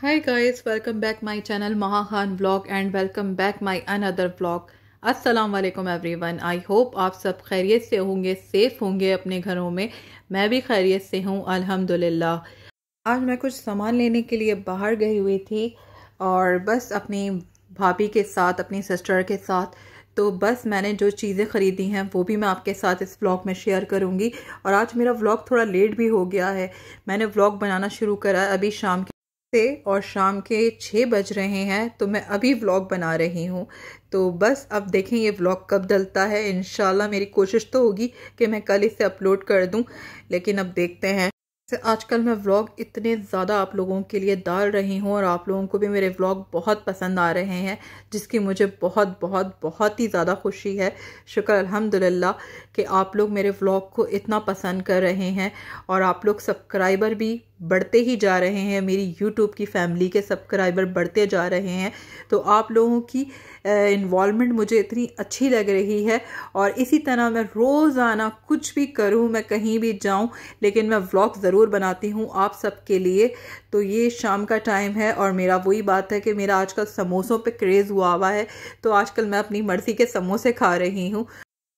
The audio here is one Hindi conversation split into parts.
hi guys welcome back my channel Maha Khan blog and welcome back my another blog अस्सलाम वालेकुम एवरीवन आई होप आप सब खैरियत से होंगे सेफ़ होंगे अपने घरों में मैं भी खैरियत से हूँ अल्हम्दुलिल्लाह आज मैं कुछ सामान लेने के लिए बाहर गई हुई थी और बस अपनी भाभी के साथ अपनी सिस्टर के साथ तो बस मैंने जो चीज़ें ख़रीदी हैं वो भी मैं आपके साथ इस व्लॉग में शेयर करूँगी और आज मेरा व्लॉग थोड़ा लेट भी हो गया है मैंने व्लॉग बनाना शुरू करा अभी शाम के से और शाम के छः बज रहे हैं तो मैं अभी व्लॉग बना रही हूँ तो बस अब देखें ये व्लॉग कब डलता है इन मेरी कोशिश तो होगी कि मैं कल इसे अपलोड कर दूँ लेकिन अब देखते हैं आजकल मैं व्लॉग इतने ज़्यादा आप लोगों के लिए डाल रही हूँ और आप लोगों को भी मेरे व्लॉग बहुत पसंद आ रहे हैं जिसकी मुझे बहुत बहुत बहुत ही ज़्यादा खुशी है शुक्र अल्हम्दुलिल्लाह कि आप लोग मेरे व्लॉग को इतना पसंद कर रहे हैं और आप लोग सब्सक्राइबर भी बढ़ते ही जा रहे हैं मेरी यूट्यूब की फैमिली के सब्सक्राइबर बढ़ते जा रहे हैं तो आप लोगों की इन्वॉलमेंट मुझे इतनी अच्छी लग रही है और इसी तरह मैं रोज़ाना कुछ भी करूं मैं कहीं भी जाऊं लेकिन मैं व्लॉग ज़रूर बनाती हूं आप सबके लिए तो ये शाम का टाइम है और मेरा वही बात है कि मेरा आजकल समोसों पे क्रेज़ हुआ हुआ है तो आजकल मैं अपनी मर्ज़ी के समोसे खा रही हूँ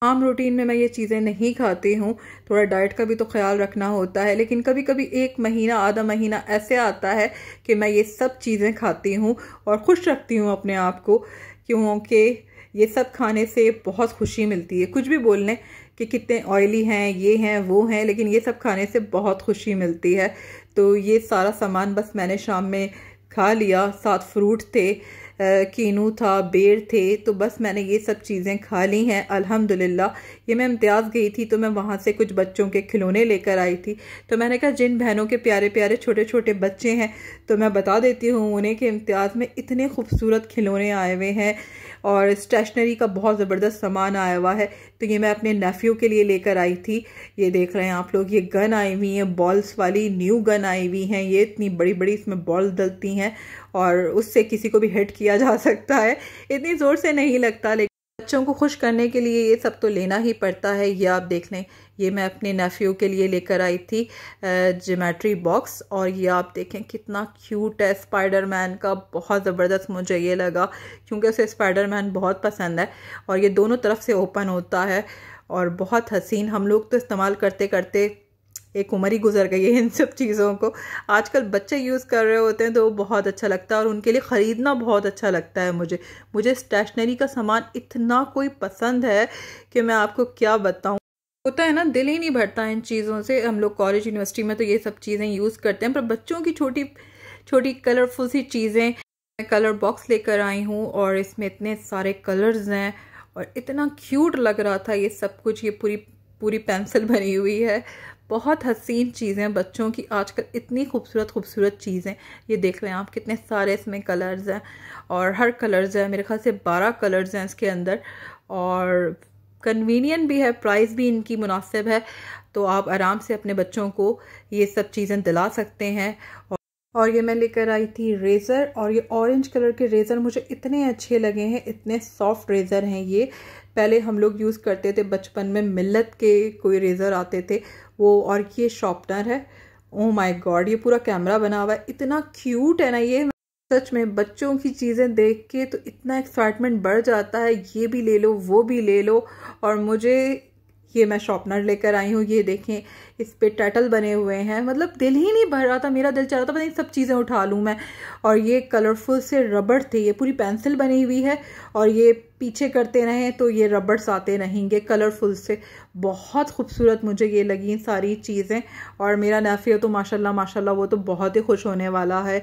आम रूटीन में मैं ये चीज़ें नहीं खाती हूँ थोड़ा डाइट का भी तो ख्याल रखना होता है लेकिन कभी कभी एक महीना आधा महीना ऐसे आता है कि मैं ये सब चीज़ें खाती हूँ और खुश रखती हूँ अपने आप को क्योंकि ये सब खाने से बहुत खुशी मिलती है कुछ भी बोल लें कि कितने ऑयली हैं ये हैं वो हैं लेकिन ये सब खाने से बहुत खुशी मिलती है तो ये सारा सामान बस मैंने शाम में खा लिया साथ फ्रूट थे कीनू था बेर थे तो बस मैंने ये सब चीज़ें खा ली हैं अल्हम्दुलिल्लाह ये मैं इम्तियाज़ गई थी तो मैं वहाँ से कुछ बच्चों के खिलौने लेकर आई थी तो मैंने कहा जिन बहनों के प्यारे प्यारे छोटे छोटे बच्चे हैं तो मैं बता देती हूँ उन्हें कि इम्तियाज़ में इतने खूबसूरत खिलौने आए हुए हैं और स्टेशनरी का बहुत ज़बरदस्त सामान आया हुआ है तो ये मैं अपने नेफ़्यू के लिए लेकर आई थी ये देख रहे हैं आप लोग ये गन आई हुई हैं बॉल्स वाली न्यू गन आई हुई हैं ये इतनी बड़ी बड़ी इसमें बॉल डलती हैं और उससे किसी को भी हिट किया जा सकता है इतनी ज़ोर से नहीं लगता लेकिन बच्चों को खुश करने के लिए ये सब तो लेना ही पड़ता है ये आप देख लें ये मैं अपने नेफ्यू के लिए लेकर आई थी जोमेट्री बॉक्स और ये आप देखें कितना क्यूट है स्पाइडर मैन का बहुत ज़बरदस्त मुझे ये लगा क्योंकि उसे स्पाइडर मैन बहुत पसंद है और ये दोनों तरफ से ओपन होता है और बहुत हसीन हम लोग तो इस्तेमाल करते करते एक उम्र ही गुजर गई है इन सब चीज़ों को आजकल बच्चे यूज़ कर रहे होते हैं तो वो बहुत अच्छा लगता है और उनके लिए ख़रीदना बहुत अच्छा लगता है मुझे मुझे स्टेशनरी का सामान इतना कोई पसंद है कि मैं आपको क्या बताऊँ होता है ना दिल ही नहीं भरता इन चीज़ों से हम लोग कॉलेज यूनिवर्सिटी में तो ये सब चीज़ें यूज़ करते हैं पर बच्चों की छोटी छोटी कलरफुल सी चीज़ें मैं कलर बॉक्स लेकर आई हूँ और इसमें इतने सारे कलर्स हैं और इतना क्यूट लग रहा था ये सब कुछ ये पूरी पूरी पेंसिल बनी हुई है बहुत हसीन चीज़ें बच्चों की आजकल इतनी खूबसूरत खूबसूरत चीज़ें ये देख लें आप कितने सारे इसमें कलर्स हैं और हर कलर्स हैं मेरे ख्याल से बारह कलर्स हैं इसके अंदर और कन्वीनियंट भी है प्राइस भी इनकी मुनासिब है तो आप आराम से अपने बच्चों को ये सब चीज़ें दिला सकते हैं और ये मैं लेकर आई थी रेज़र और ये ऑरेंज कलर के रेज़र मुझे इतने अच्छे लगे हैं इतने सॉफ्ट रेज़र हैं ये पहले हम लोग यूज़ करते थे बचपन में मिल्लत के कोई रेज़र आते थे वो और ये शॉर्पनर है ओ माय गॉड ये पूरा कैमरा बना हुआ है इतना क्यूट है ना ये सच में बच्चों की चीज़ें देख के तो इतना एक्साइटमेंट बढ़ जाता है ये भी ले लो वो भी ले लो और मुझे ये मैं शॉपनर लेकर आई हूँ ये देखें इस पर टैटल बने हुए हैं मतलब दिल ही नहीं भर रहा था मेरा दिल चाह रहा था पता नहीं सब चीज़ें उठा लूँ मैं और ये कलरफुल से रबड़ थे ये पूरी पेंसिल बनी हुई है और ये पीछे करते रहें तो ये रबड़स आते रहेंगे कलरफुल से बहुत खूबसूरत मुझे ये लगी सारी चीज़ें और मेरा नेफ़ियो तो माशाल्लाह माशाल्लाह वो तो बहुत ही खुश होने वाला है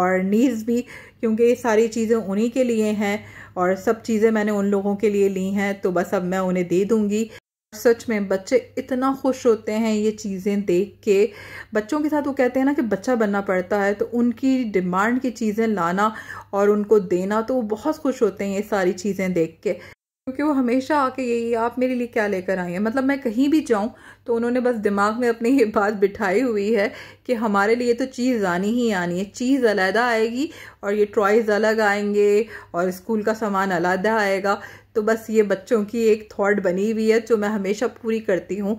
और नीज़ भी क्योंकि ये सारी चीज़ें उन्हीं के लिए हैं और सब चीज़ें मैंने उन लोगों के लिए ली हैं तो बस अब मैं उन्हें दे दूँगी सच में बच्चे इतना खुश होते हैं ये चीज़ें देख के बच्चों के साथ वो कहते हैं ना कि बच्चा बनना पड़ता है तो उनकी डिमांड की चीज़ें लाना और उनको देना तो वो बहुत खुश होते हैं ये सारी चीज़ें देख के क्योंकि वो हमेशा आके यही आप मेरे लिए क्या लेकर आई हैं मतलब मैं कहीं भी जाऊं तो उन्होंने बस दिमाग में अपनी ये बात बिठाई हुई है कि हमारे लिए तो चीज़ आनी ही आनी है चीज़ अलहदा आएगी और ये ट्रॉइज अलग आएंगे और स्कूल का सामान अलहदा आएगा तो बस ये बच्चों की एक थॉट बनी हुई है जो मैं हमेशा पूरी करती हूँ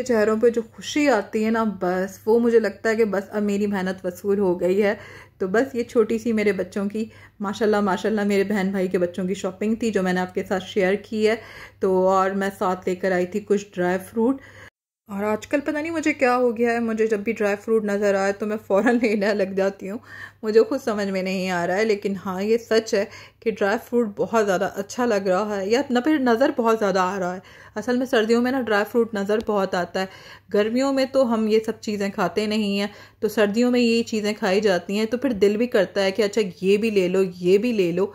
के चेहरों पे जो खुशी आती है ना बस वो मुझे लगता है कि बस अब मेरी मेहनत वसूल हो गई है तो बस ये छोटी सी मेरे बच्चों की माशाल्लाह माशाल्लाह मेरे बहन भाई के बच्चों की शॉपिंग थी जो मैंने आपके साथ शेयर की है तो और मैं साथ लेकर आई थी कुछ ड्राई फ्रूट और आजकल पता नहीं मुझे क्या हो गया है मुझे जब भी ड्राई फ्रूट नज़र आए तो मैं फ़ौर लेने लग जाती हूँ मुझे खुद समझ में नहीं आ रहा है लेकिन हाँ ये सच है कि ड्राई फ्रूट बहुत ज़्यादा अच्छा लग रहा है या न फिर नज़र बहुत ज़्यादा आ रहा है असल में सर्दियों में ना ड्राई फ्रूट नज़र बहुत आता है गर्मियों में तो हम ये सब चीज़ें खाते नहीं हैं तो सर्दियों में ये चीज़ें खाई जाती हैं तो फिर दिल भी करता है कि अच्छा ये भी ले लो ये भी ले लो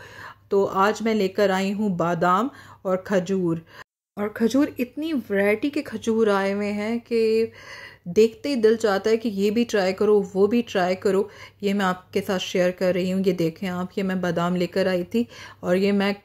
तो आज मैं लेकर आई हूँ बादाम और खजूर और खजूर इतनी वैरायटी के खजूर आए हुए हैं कि देखते ही दिल चाहता है कि ये भी ट्राई करो वो भी ट्राई करो ये मैं आपके साथ शेयर कर रही हूँ ये देखें आप ये मैं बादाम लेकर आई थी और ये मैं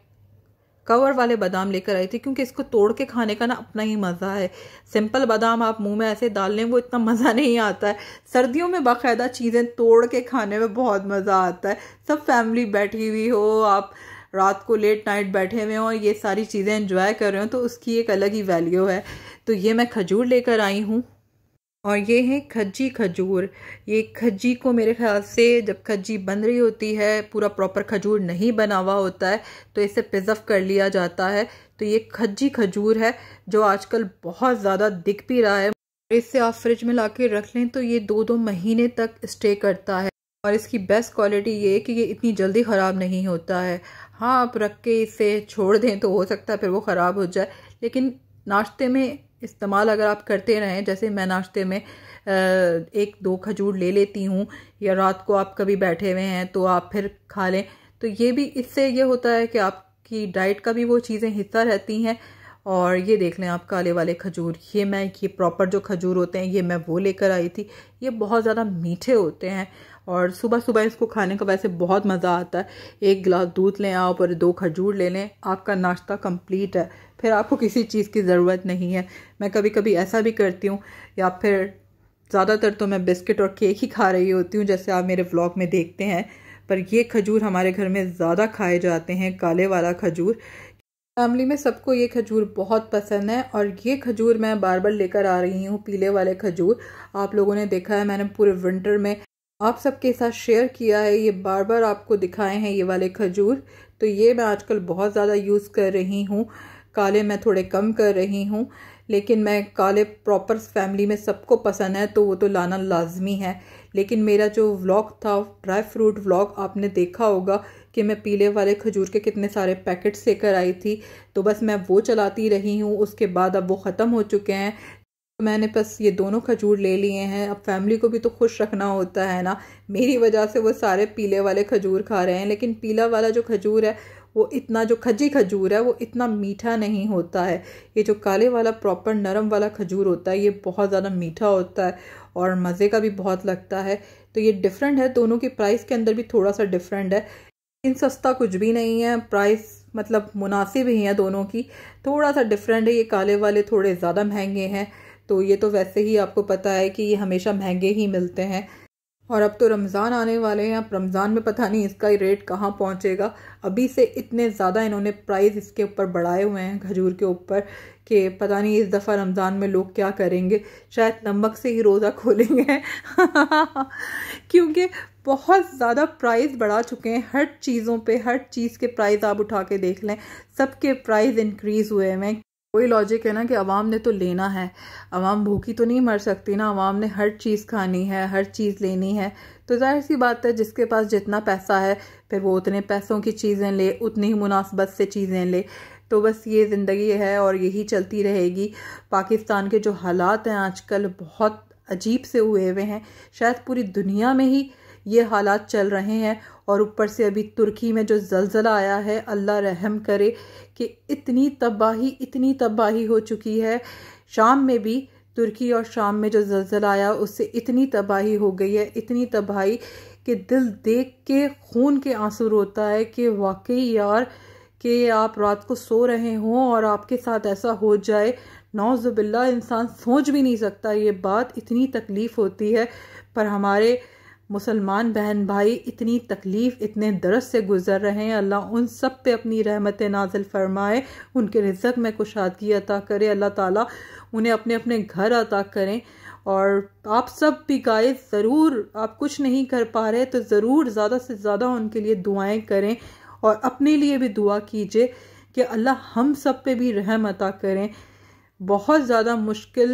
कवर वाले बादाम लेकर आई थी क्योंकि इसको तोड़ के खाने का ना अपना ही मज़ा है सिंपल बादाम आप मुंह में ऐसे डाल लें वो इतना मज़ा नहीं आता है सर्दियों में बाकायदा चीज़ें तोड़ के खाने में बहुत मज़ा आता है सब फैमिली बैठी हुई हो आप रात को लेट नाइट बैठे हुए हों और ये सारी चीज़ें इन्जॉय कर रहे हों तो उसकी एक अलग ही वैल्यू है तो ये मैं खजूर लेकर आई हूँ और ये है खज्जी खजूर ये खज्जी को मेरे ख्याल से जब खज्जी बन रही होती है पूरा प्रॉपर खजूर नहीं बना हुआ होता है तो इसे प्रिजर्व कर लिया जाता है तो ये खज्जी खजूर है जो आजकल बहुत ज़्यादा दिख भी रहा है इसे आप फ्रिज में ला रख लें तो ये दो दो महीने तक स्टे करता है और इसकी बेस्ट क्वालिटी ये है कि ये इतनी जल्दी ख़राब नहीं होता है हाँ आप रख के इसे छोड़ दें तो हो सकता है फिर वो ख़राब हो जाए लेकिन नाश्ते में इस्तेमाल अगर आप करते रहें जैसे मैं नाश्ते में एक दो खजूर ले लेती हूँ या रात को आप कभी बैठे हुए हैं तो आप फिर खा लें तो ये भी इससे ये होता है कि आपकी डाइट का भी वो चीज़ें हिस्सा रहती हैं और ये देख लें आप काले वाले खजूर ये मैं ये प्रॉपर जो खजूर होते हैं ये मैं वो लेकर आई थी ये बहुत ज़्यादा मीठे होते हैं और सुबह सुबह इसको खाने का वैसे बहुत मज़ा आता है एक गिलास दूध लें आप और दो खजूर ले लें आपका नाश्ता कंप्लीट है फिर आपको किसी चीज़ की ज़रूरत नहीं है मैं कभी कभी ऐसा भी करती हूँ या फिर ज़्यादातर तो मैं बिस्किट और केक ही खा रही होती हूँ जैसे आप मेरे ब्लॉग में देखते हैं पर ये खजूर हमारे घर में ज़्यादा खाए जाते हैं काले वाला खजूर फैमिली में सबको ये खजूर बहुत पसंद है और ये खजूर मैं बार बार लेकर आ रही हूँ पीले वाले खजूर आप लोगों ने देखा है मैंने पूरे विंटर में आप सबके साथ शेयर किया है ये बार बार आपको दिखाए हैं ये वाले खजूर तो ये मैं आजकल बहुत ज़्यादा यूज़ कर रही हूँ काले मैं थोड़े कम कर रही हूँ लेकिन मैं काले प्रॉपर फैमिली में सबको पसंद है तो वो तो लाना लाजमी है लेकिन मेरा जो व्लॉग था ड्राई फ्रूट व्लॉग आपने देखा होगा कि मैं पीले वाले खजूर के कितने सारे पैकेट्स लेकर आई थी तो बस मैं वो चलाती रही हूँ उसके बाद अब वो ख़त्म हो चुके हैं तो मैंने बस ये दोनों खजूर ले लिए हैं अब फैमिली को भी तो खुश रखना होता है ना मेरी वजह से वो सारे पीले वाले खजूर खा रहे हैं लेकिन पीला वाला जो खजूर है वो इतना जो खजी खजूर है वो इतना मीठा नहीं होता है ये जो काले वाला प्रॉपर नरम वाला खजूर होता है ये बहुत ज़्यादा मीठा होता है और मज़े का भी बहुत लगता है तो ये डिफरेंट है दोनों की प्राइस के अंदर भी थोड़ा सा डिफरेंट है इन सस्ता कुछ भी नहीं है प्राइस मतलब मुनासिब ही है दोनों की थोड़ा सा डिफरेंट है ये काले वाले थोड़े ज़्यादा महंगे हैं तो ये तो वैसे ही आपको पता है कि ये हमेशा महंगे ही मिलते हैं और अब तो रमज़ान आने वाले हैं अब रमज़ान में पता नहीं इसका रेट कहाँ पहुँचेगा अभी से इतने ज़्यादा इन्होंने प्राइस इसके ऊपर बढ़ाए हुए हैं खजूर के ऊपर कि पता नहीं इस दफ़ा रमज़ान में लोग क्या करेंगे शायद नमक से ही रोज़ा खोलेंगे क्योंकि बहुत ज़्यादा प्राइस बढ़ा चुके हैं हर चीज़ों पे हर चीज़ के प्राइस आप उठा के देख लें सबके प्राइस इंक्रीज़ हुए हैं वही लॉजिक है ना कि आवाम ने तो लेना है आवाम भूखी तो नहीं मर सकती ना आवाम ने हर चीज़ खानी है हर चीज़ लेनी है तो जाहिर सी बात है जिसके पास जितना पैसा है फिर वो उतने पैसों की चीज़ें ले उतनी ही मुनासबत से चीज़ें ले तो बस ये ज़िंदगी है और यही चलती रहेगी पाकिस्तान के जो हालात हैं आजकल बहुत अजीब से हुए हुए हैं शायद पूरी दुनिया में ही ये हालात चल रहे हैं और ऊपर से अभी तुर्की में जो जलजला आया है अल्लाह रहम करे कि इतनी तबाही इतनी तबाही हो चुकी है शाम में भी तुर्की और शाम में जो जलजला आया उससे इतनी तबाही हो गई है इतनी तबाही कि दिल देख के खून के आंसू रोता है कि वाकई यार कि आप रात को सो रहे हों और आपके साथ ऐसा हो जाए नौजुबिल्ला इंसान सोच भी नहीं सकता ये बात इतनी तकलीफ़ होती है पर हमारे मुसलमान बहन भाई इतनी तकलीफ़ इतने दर्द से गुज़र रहे हैं अल्लाह उन सब पे अपनी रहमत नाजिल फरमाए उनके रिजक में कुशादगी अता करे अल्लाह ताला उन्हें अपने अपने घर अता करें और आप सब भी गाय ज़रूर आप कुछ नहीं कर पा रहे तो ज़रूर ज़्यादा से ज़्यादा उनके लिए दुआएँ करें और अपने लिए भी दुआ कीजिए कि अल्लाह हम सब पे भी रहम अता करें बहुत ज़्यादा मुश्किल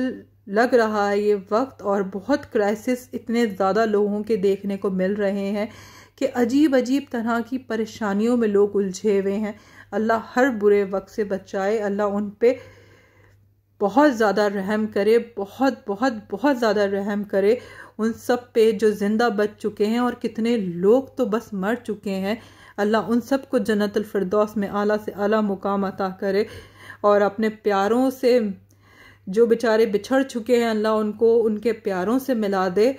लग रहा है ये वक्त और बहुत क्राइसिस इतने ज़्यादा लोगों के देखने को मिल रहे हैं कि अजीब अजीब तरह की परेशानियों में लोग उलझे हुए हैं अल्लाह हर बुरे वक्त से बचाए अल्लाह उन पर बहुत ज़्यादा रहम करे बहुत बहुत बहुत ज़्यादा रहम करे उन सब पे जो ज़िंदा बच चुके हैं और कितने लोग तो बस मर चुके हैं अल्लाह उन सब को जन्नतफरदौस में आला से आला मुकाम अता करे और अपने प्यारों से जो बेचारे बिछड़ चुके हैं अल्लाह उनको उनके प्यारों से मिला दे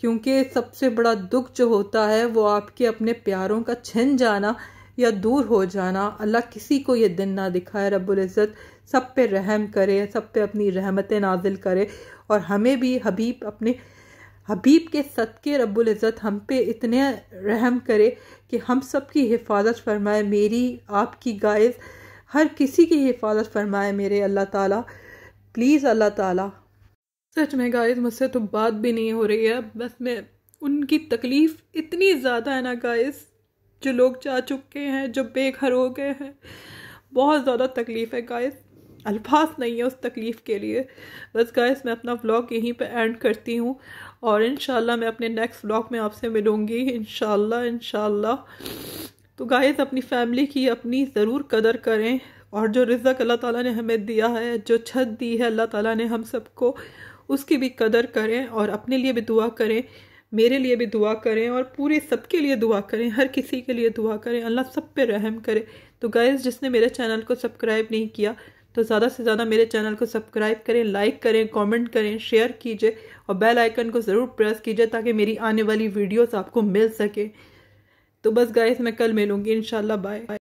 क्योंकि सबसे बड़ा दुख जो होता है वो आपके अपने प्यारों का छिन जाना या दूर हो जाना अल्लाह किसी को ये दिन ना दिखाए रबुल्ज़त सब पे रहम करे सब पे अपनी रहमतें नाजिल करे और हमें भी हबीब अपने हबीब के सदक़े रबुल्जत हम पे इतने रहम करे कि हम सब की हिफाजत फरमाए मेरी आपकी गाइस हर किसी की हिफाजत फरमाए मेरे अल्लाह ताला प्लीज़ अल्लाह ताला सच में गाइस मुझसे तो बात भी नहीं हो रही है बस मैं उनकी तकलीफ़ इतनी ज़्यादा है ना गाइस जो लोग जा चुके हैं जो बेघर हो गए हैं बहुत ज़्यादा तकलीफ़ है गाइस अल्फाज नहीं है उस तकलीफ़ के लिए बस गाइस मैं अपना व्लॉग यहीं पे एंड करती हूँ और इन मैं अपने नेक्स्ट व्लॉग में आपसे मिलूँगी इन शाला तो गाइस अपनी फैमिली की अपनी ज़रूर कदर करें और जो रिजक अल्लाह ताला ने हमें दिया है जो छत दी है अल्लाह ताला ने हम सबको उसकी भी कदर करें और अपने लिए भी दुआ करें मेरे लिए भी दुआ करें और पूरे सबके लिए दुआ करें हर किसी के लिए दुआ करें अल्लाह सब पे रहम करे तो गाइज़ जिसने मेरे चैनल को सब्सक्राइब नहीं किया तो ज़्यादा से ज़्यादा मेरे चैनल को सब्सक्राइब करें लाइक करें कमेंट करें शेयर कीजिए और बेल आइकन को ज़रूर प्रेस कीजिए ताकि मेरी आने वाली वीडियोस आपको मिल सके तो बस गाइस मैं कल मिलूँगी इन बाय